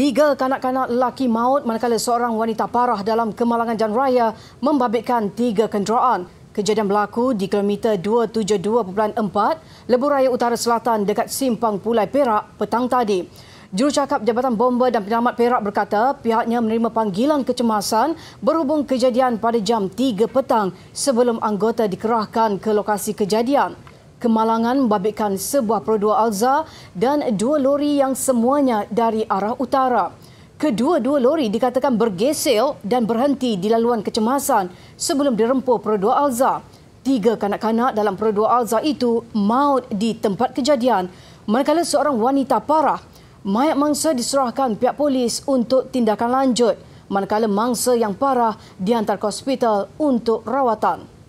Tiga kanak-kanak lelaki maut manakala seorang wanita parah dalam kemalangan jalan raya membabitkan tiga kenderaan. Kejadian berlaku di kilometer 272.4 Lebuh Raya Utara Selatan dekat Simpang Pulai Perak petang tadi. Jurucakap Jabatan Bomba dan Penyelamat Perak berkata pihaknya menerima panggilan kecemasan berhubung kejadian pada jam 3 petang sebelum anggota dikerahkan ke lokasi kejadian kemalangan membabitkan sebuah perodua Alza dan dua lori yang semuanya dari arah utara. Kedua-dua lori dikatakan bergesel dan berhenti di laluan kecemasan sebelum dirempuh perodua Alza. Tiga kanak-kanak dalam perodua Alza itu maut di tempat kejadian, manakala seorang wanita parah. Mayat mangsa diserahkan pihak polis untuk tindakan lanjut, manakala mangsa yang parah dihantar ke hospital untuk rawatan.